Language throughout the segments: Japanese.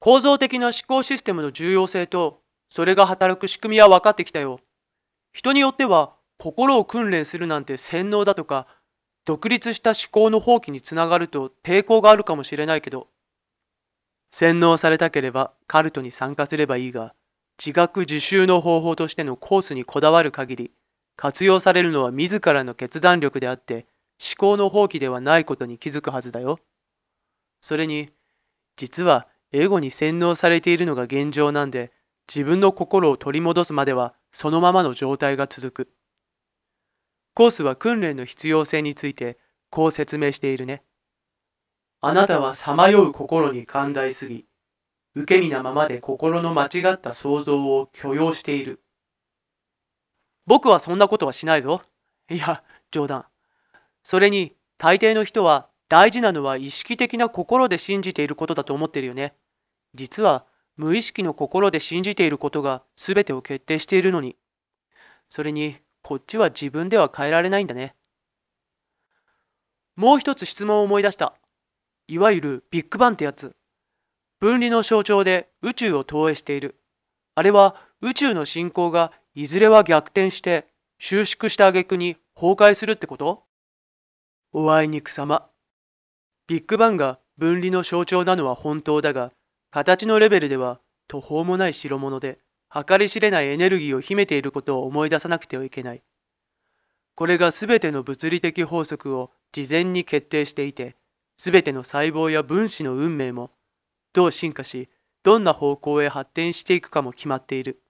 構造的な思考システムの重要性と、それが働く仕組みは分かってきたよ。人によっては、心を訓練するなんて洗脳だとか、独立した思考の放棄につながると抵抗があるかもしれないけど、洗脳されたければカルトに参加すればいいが、自学自習の方法としてのコースにこだわる限り、活用されるのは自らの決断力であって、思考の放棄ではないことに気づくはずだよ。それに、実はエゴに洗脳されているのが現状なんで、自分の心を取り戻すまではそのままの状態が続く。コースは訓練の必要性についてこう説明しているね。あなたはさまよう心に寛大すぎ、受け身なままで心の間違った想像を許容している。僕はそんなことはしないぞ。いや、冗談。それに、大抵の人は大事なのは意識的な心で信じていることだと思ってるよね。実は無意識の心で信じていることが全てを決定しているのに。それに、こっちは自分では変えられないんだね。もう一つ質問を思い出した。いわゆるビッグバンってやつ。分離の象徴で宇宙を投影している。あれは宇宙の進行がいずれは逆転して収縮した挙句に崩壊するってことおあいにくさま。ビッグバンが分離の象徴なのは本当だが、形のレベルでは途方もない代物で計り知れないエネルギーを秘めていることを思い出さなくてはいけない。これが全ての物理的法則を事前に決定していて、全ての細胞や分子の運命も、どう進化し、どんな方向へ発展していくかも決まっている。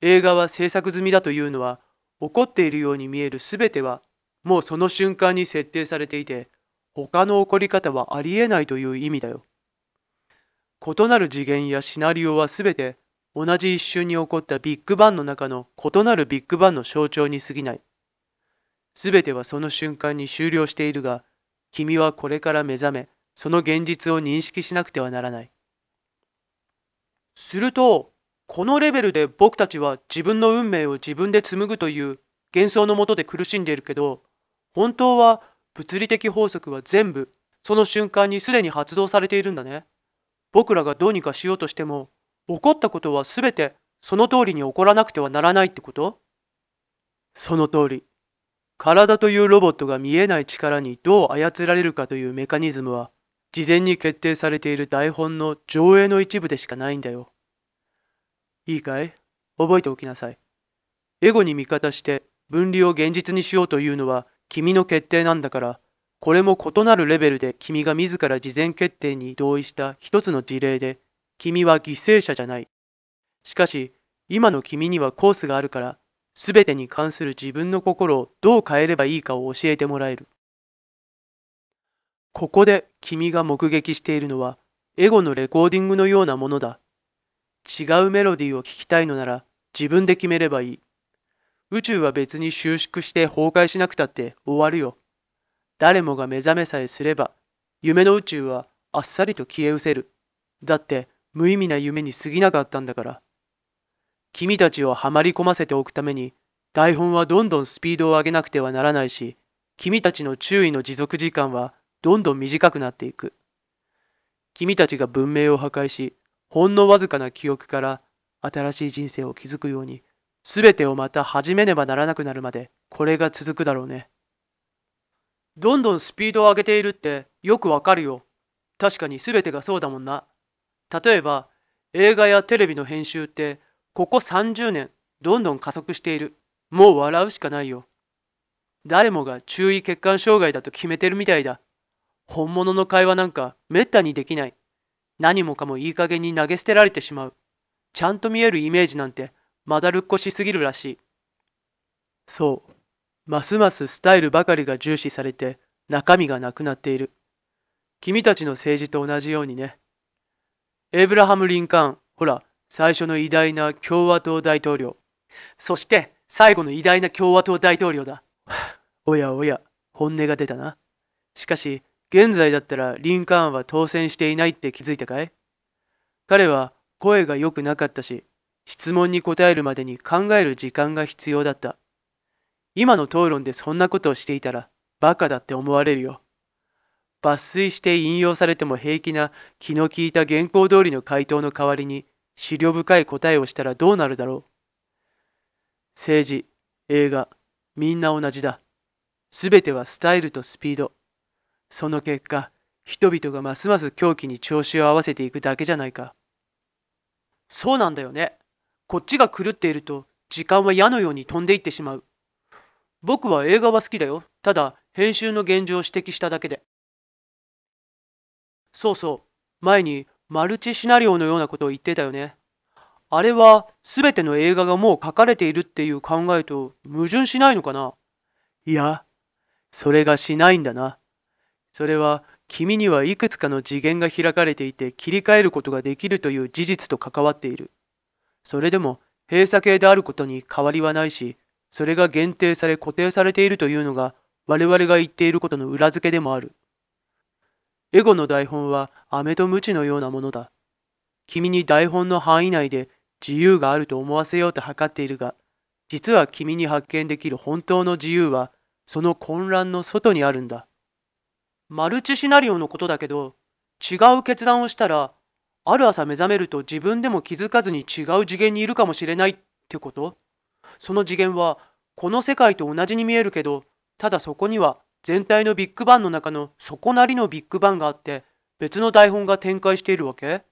映画は制作済みだというのは、起こっているように見える全ては、もうその瞬間に設定されていて、他の起こり方はありえないという意味だよ。異なる次元やシナリオは全て同じ一瞬に起こったビッグバンの中の異なるビッグバンの象徴に過ぎない。全てはその瞬間に終了しているが、君はこれから目覚め、その現実を認識しなくてはならない。すると、このレベルで僕たちは自分の運命を自分で紡ぐという幻想のもとで苦しんでいるけど、本当は物理的法則は全部その瞬間にすでに発動されているんだね。僕らがどうにかしようとしても起こったことは全てその通りに起こらなくてはならないってことその通り。体というロボットが見えない力にどう操られるかというメカニズムは事前に決定されている台本の上映の一部でしかないんだよ。いいかい覚えておきなさい。エゴに味方して分離を現実にしようというのは君の決定なんだからこれも異なるレベルで君が自ら事前決定に同意した一つの事例で、君は犠牲者じゃない。しかし、今の君にはコースがあるから、すべてに関する自分の心をどう変えればいいかを教えてもらえる。ここで君が目撃しているのは、エゴのレコーディングのようなものだ。違うメロディーを聴きたいのなら、自分で決めればいい。宇宙は別に収縮して崩壊しなくたって終わるよ。誰もが目覚めさえすれば、夢の宇宙はあっさりと消え失せる。だって無意味な夢に過ぎなかったんだから。君たちをはまり込ませておくために、台本はどんどんスピードを上げなくてはならないし、君たちの注意の持続時間はどんどん短くなっていく。君たちが文明を破壊し、ほんのわずかな記憶から新しい人生を築くように、すべてをまた始めねばならなくなるまで、これが続くだろうね。どんどんスピードを上げているってよくわかるよ。確かに全てがそうだもんな。例えば、映画やテレビの編集って、ここ30年、どんどん加速している。もう笑うしかないよ。誰もが注意欠陥障害だと決めてるみたいだ。本物の会話なんかめったにできない。何もかもいい加減に投げ捨てられてしまう。ちゃんと見えるイメージなんてまだるっこしすぎるらしい。そう。ますますスタイルばかりが重視されて中身がなくなっている。君たちの政治と同じようにね。エブラハム・リンカーン、ほら、最初の偉大な共和党大統領。そして、最後の偉大な共和党大統領だ。おやおや、本音が出たな。しかし、現在だったらリンカーンは当選していないって気づいたかい彼は声が良くなかったし、質問に答えるまでに考える時間が必要だった。今の討論でそんなことをしていたらバカだって思われるよ。抜粋して引用されても平気な気の利いた原稿通りの回答の代わりに資料深い答えをしたらどうなるだろう。政治、映画、みんな同じだ。すべてはスタイルとスピード。その結果、人々がますます狂気に調子を合わせていくだけじゃないか。そうなんだよね。こっちが狂っていると時間は矢のように飛んでいってしまう。僕は映画は好きだよ。ただ、編集の現状を指摘しただけで。そうそう。前にマルチシナリオのようなことを言ってたよね。あれは全ての映画がもう書かれているっていう考えと矛盾しないのかないや、それがしないんだな。それは君にはいくつかの次元が開かれていて切り替えることができるという事実と関わっている。それでも閉鎖形であることに変わりはないし、それが限定され固定されているというのが我々が言っていることの裏付けでもある。エゴの台本は飴と鞭のようなものだ。君に台本の範囲内で自由があると思わせようと図っているが、実は君に発見できる本当の自由は、その混乱の外にあるんだ。マルチシナリオのことだけど、違う決断をしたら、ある朝目覚めると自分でも気づかずに違う次元にいるかもしれないってことその次元はこの世界と同じに見えるけどただそこには全体のビッグバンの中のそこなりのビッグバンがあって別の台本が展開しているわけ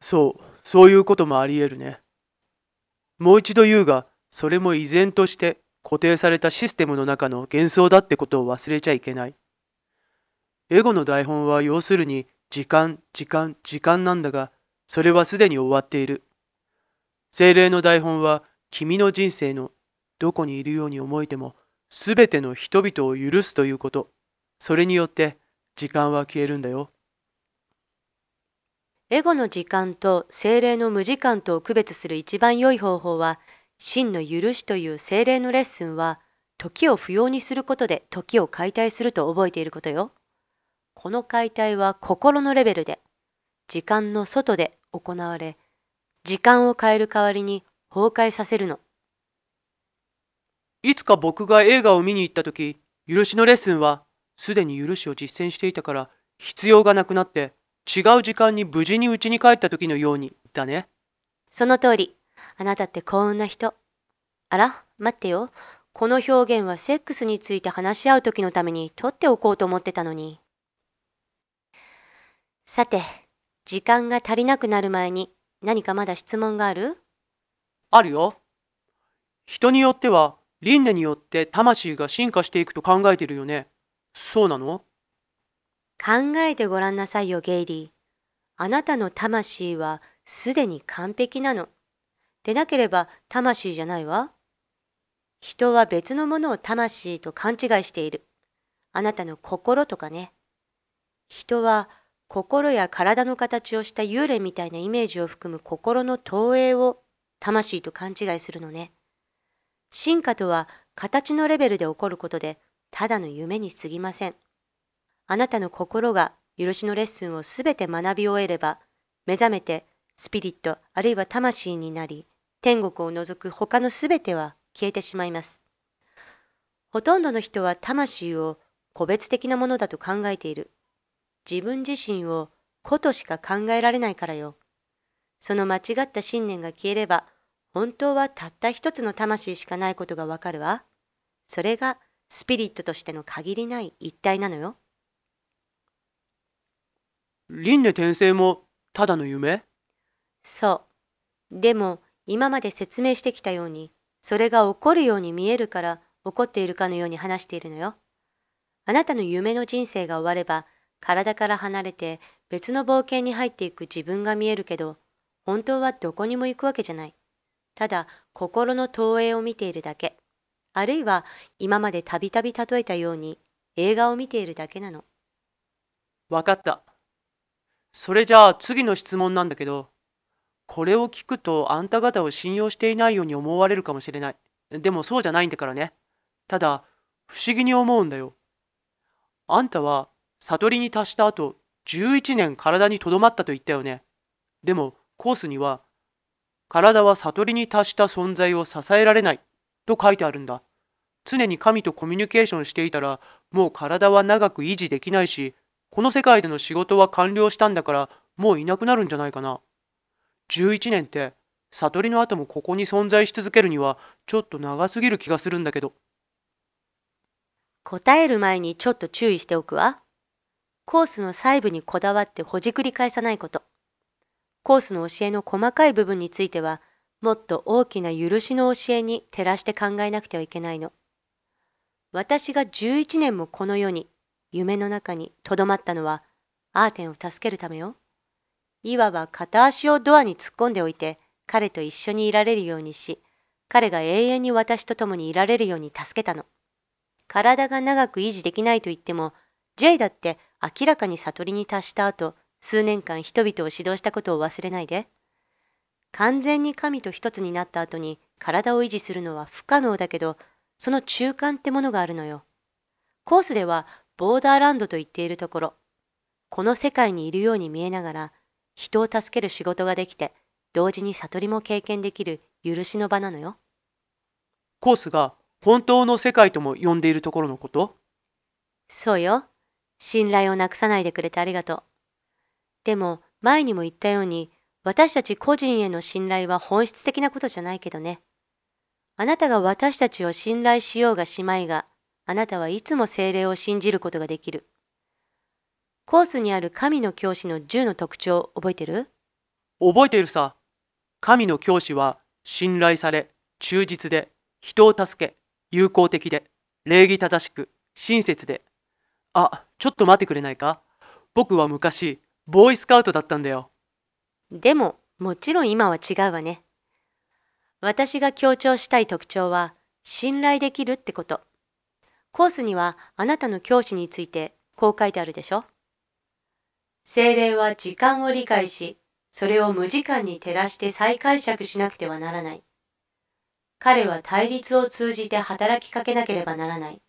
そうそういうこともありえるねもう一度言うがそれも依然として固定されたシステムの中の幻想だってことを忘れちゃいけないエゴの台本は要するに時間時間時間なんだがそれはすでに終わっている精霊の台本は君の人生のどこにいるように思えても全ての人々を許すということそれによって時間は消えるんだよエゴの時間と精霊の無時間とを区別する一番良い方法は真の許しという精霊のレッスンは時を不要にすることで時を解体すると覚えていることよこの解体は心のレベルで時間の外で行われ時間を変える代わりに崩壊させるの。いつか僕が映画を見に行った時、許しのレッスンは、すでに許しを実践していたから、必要がなくなって、違う時間に無事に家に帰った時のように、だね。その通り。あなたって幸運な人。あら、待ってよ。この表現はセックスについて話し合う時のために取っておこうと思ってたのに。さて、時間が足りなくなる前に何かまだ質問があるあるよ。人によっては、輪廻によって魂が進化していくと考えてるよね。そうなの考えてごらんなさいよ、ゲイリー。あなたの魂はすでに完璧なの。でなければ魂じゃないわ。人は別のものを魂と勘違いしている。あなたの心とかね。人は心や体の形をした幽霊みたいなイメージを含む心の投影を魂と勘違いするのね。進化とは形のレベルで起こることで、ただの夢に過ぎません。あなたの心が許しのレッスンをすべて学び終えれば、目覚めてスピリットあるいは魂になり、天国を除く他のすべては消えてしまいます。ほとんどの人は魂を個別的なものだと考えている。自分自身を子としか考えられないからよ。その間違った信念が消えれば、本当はたった一つの魂しかないことがわかるわ。それがスピリットとしての限りない一体なのよ。輪廻転生もただの夢そう。でも今まで説明してきたようにそれが起こるように見えるから起こっているかのように話しているのよ。あなたの夢の人生が終われば体から離れて別の冒険に入っていく自分が見えるけど本当はどこにも行くわけじゃない。ただ心の投影を見ているだけあるいは今までたびたび例えたように映画を見ているだけなのわかったそれじゃあ次の質問なんだけどこれを聞くとあんた方を信用していないように思われるかもしれないでもそうじゃないんだからねただ不思議に思うんだよあんたは悟りに達した後11年体にとどまったと言ったよねでもコースには体は悟りに達した存在を支えられないと書いてあるんだ。常に神とコミュニケーションしていたら、もう体は長く維持できないし、この世界での仕事は完了したんだから、もういなくなるんじゃないかな。11年って、悟りの後もここに存在し続けるには、ちょっと長すぎる気がするんだけど。答える前にちょっと注意しておくわ。コースの細部にこだわってほじくり返さないこと。コースの教えの細かい部分についてはもっと大きな許しの教えに照らして考えなくてはいけないの。私が11年もこの世に夢の中にとどまったのはアーテンを助けるためよ。いわば片足をドアに突っ込んでおいて彼と一緒にいられるようにし彼が永遠に私と共にいられるように助けたの。体が長く維持できないと言ってもジェイだって明らかに悟りに達した後数年間人々を指導したことを忘れないで。完全に神と一つになった後に体を維持するのは不可能だけど、その中間ってものがあるのよ。コースではボーダーランドと言っているところ、この世界にいるように見えながら、人を助ける仕事ができて、同時に悟りも経験できる許しの場なのよ。コースが本当の世界とも呼んでいるところのことそうよ。信頼をなくさないでくれてありがとう。でも前にも言ったように私たち個人への信頼は本質的なことじゃないけどね。あなたが私たちを信頼しようがしまいが、あなたはいつも精霊を信じることができる。コースにある神の教師の10の特徴覚えてる覚えているさ。神の教師は信頼され、忠実で、人を助け、友好的で、礼儀正しく、親切で。あ、ちょっと待ってくれないか僕は昔、ボーイスカウトだったんだよでももちろん今は違うわね私が強調したい特徴は信頼できるってことコースにはあなたの教師についてこう書いてあるでしょ精霊は時間を理解しそれを無時間に照らして再解釈しなくてはならない彼は対立を通じて働きかけなければならない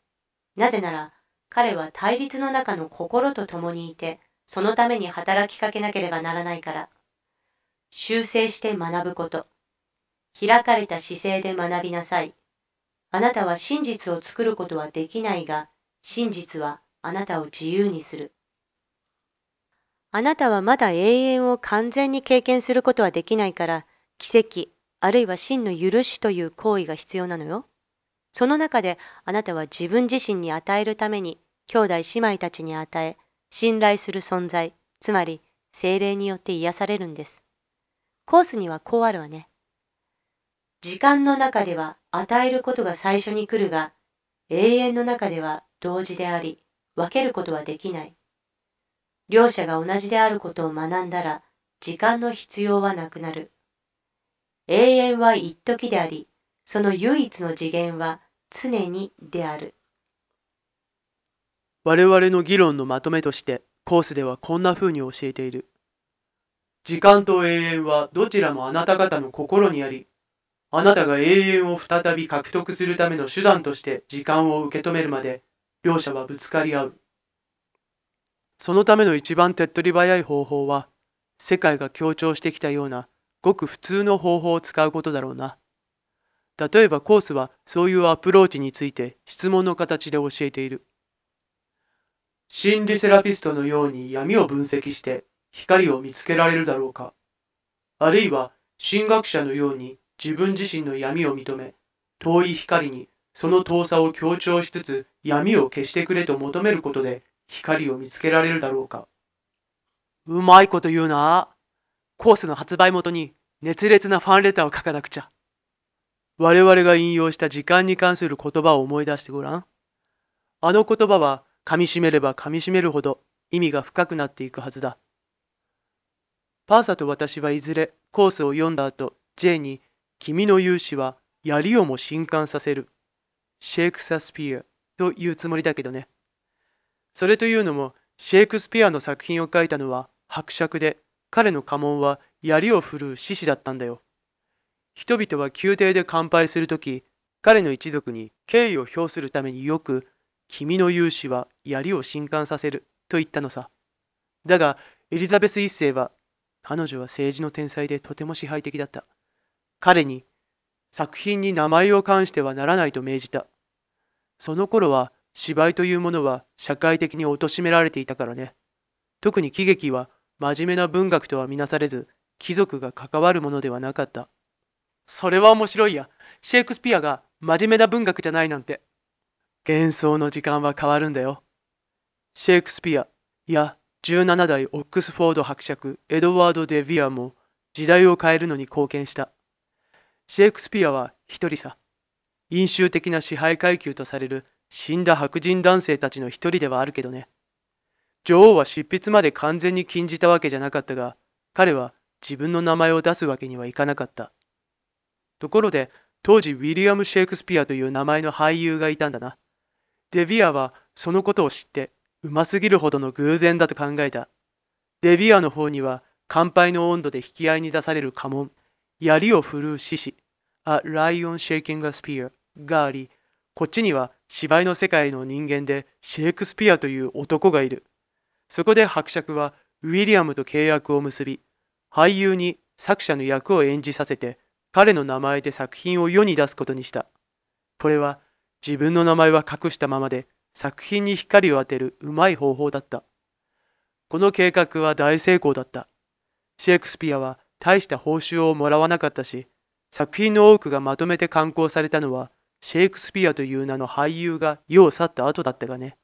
なぜなら彼は対立の中の心と共にいてそのために働きかけなければならないから。修正して学ぶこと。開かれた姿勢で学びなさい。あなたは真実を作ることはできないが、真実はあなたを自由にする。あなたはまだ永遠を完全に経験することはできないから、奇跡、あるいは真の許しという行為が必要なのよ。その中であなたは自分自身に与えるために、兄弟姉妹たちに与え、信頼する存在、つまり精霊によって癒されるんです。コースにはこうあるわね。時間の中では与えることが最初に来るが、永遠の中では同時であり、分けることはできない。両者が同じであることを学んだら、時間の必要はなくなる。永遠は一時であり、その唯一の次元は常にである。我々の議論のまとめとしてコースではこんな風に教えている。時間と永遠はどちらもあなた方の心にあり、あなたが永遠を再び獲得するための手段として時間を受け止めるまで、両者はぶつかり合う。そのための一番手っ取り早い方法は、世界が強調してきたような、ごく普通の方法を使うことだろうな。例えばコースはそういうアプローチについて質問の形で教えている。心理セラピストのように闇を分析して光を見つけられるだろうかあるいは神学者のように自分自身の闇を認め遠い光にその遠さを強調しつつ闇を消してくれと求めることで光を見つけられるだろうかうまいこと言うなコースの発売元に熱烈なファンレターを書かなくちゃ我々が引用した時間に関する言葉を思い出してごらんあの言葉は噛みしめれば噛みしめるほど意味が深くなっていくはずだ。パーサと私はいずれコースを読んだ後、J に、君の勇姿は槍をも震撼させる。シェイクサスピアと言うつもりだけどね。それというのも、シェイクスピアの作品を書いたのは伯爵で、彼の家紋は槍を振るう獅子だったんだよ。人々は宮廷で乾杯するとき、彼の一族に敬意を表するためによく君の勇士は槍を震撼させると言ったのさ。だが、エリザベス一世は、彼女は政治の天才でとても支配的だった。彼に、作品に名前を冠してはならないと命じた。その頃は、芝居というものは社会的に貶められていたからね。特に喜劇は、真面目な文学とはみなされず、貴族が関わるものではなかった。それは面白いや。シェイクスピアが真面目な文学じゃないなんて。幻想の時間は変わるんだよ。シェイクスピアいや17代オックスフォード伯爵エドワード・デ・ヴィアも時代を変えるのに貢献した。シェイクスピアは一人さ。飲酒的な支配階級とされる死んだ白人男性たちの一人ではあるけどね。女王は執筆まで完全に禁じたわけじゃなかったが、彼は自分の名前を出すわけにはいかなかった。ところで、当時ウィリアム・シェイクスピアという名前の俳優がいたんだな。デビアはそのことを知ってうますぎるほどの偶然だと考えたデビアの方には乾杯の温度で引き合いに出される家紋槍を振るう獅子 A Lion Shaking a Spear がありこっちには芝居の世界の人間でシェイクスピアという男がいるそこで伯爵はウィリアムと契約を結び俳優に作者の役を演じさせて彼の名前で作品を世に出すことにしたこれは自分の名前は隠したままで作品に光を当てるうまい方法だった。この計画は大成功だった。シェイクスピアは大した報酬をもらわなかったし、作品の多くがまとめて刊行されたのは、シェイクスピアという名の俳優が世を去った後だったがね。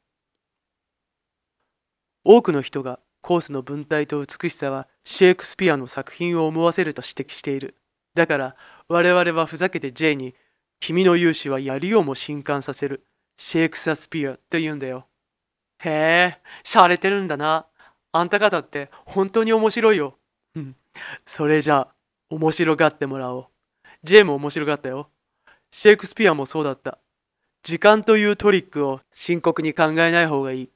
多くの人がコースの文体と美しさはシェイクスピアの作品を思わせると指摘している。だから我々はふざけて J に君の勇姿は槍をも震撼させる。シェイクサスピアって言うんだよ。へえ、しゃれてるんだな。あんた方って本当に面白いよ。うん。それじゃあ、面白がってもらおう。ジェイも面白がったよ。シェイクスピアもそうだった。時間というトリックを深刻に考えない方がいい。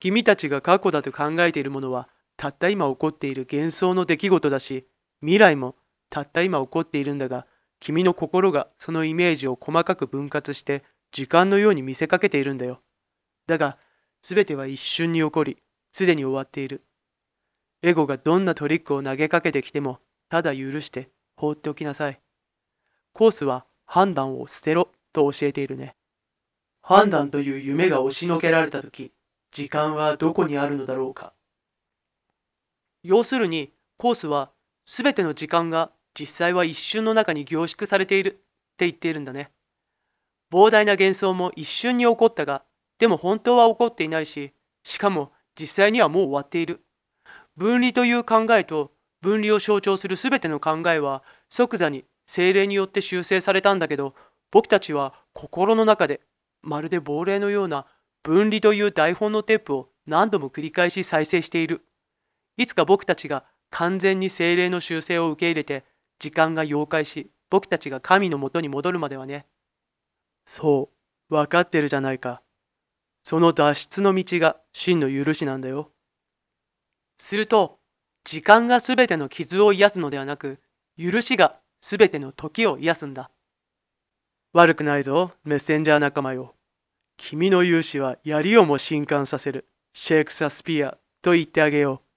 君たちが過去だと考えているものは、たった今起こっている幻想の出来事だし、未来もたった今起こっているんだが、君の心がそのイメージを細かく分割して時間のように見せかけているんだよ。だが、すべては一瞬に起こり、すでに終わっている。エゴがどんなトリックを投げかけてきても、ただ許して放っておきなさい。コースは判断を捨てろと教えているね。判断という夢が押しのけられた時、時間はどこにあるのだろうか。要するに、コースはすべての時間が実際は一瞬の中に凝縮されているって言っているんだね膨大な幻想も一瞬に起こったがでも本当は起こっていないししかも実際にはもう終わっている分離という考えと分離を象徴する全ての考えは即座に精霊によって修正されたんだけど僕たちは心の中でまるで亡霊のような分離という台本のテープを何度も繰り返し再生しているいつか僕たちが完全に精霊の修正を受け入れて時間が溶解し、僕たちが神のもとに戻るまではね。そう、分かってるじゃないか。その脱出の道が真の許しなんだよ。すると、時間が全ての傷を癒すのではなく、許しが全ての時を癒すんだ。悪くないぞ、メッセンジャー仲間よ。君の勇士は槍をも震撼させる。シェイクサスピアと言ってあげよう。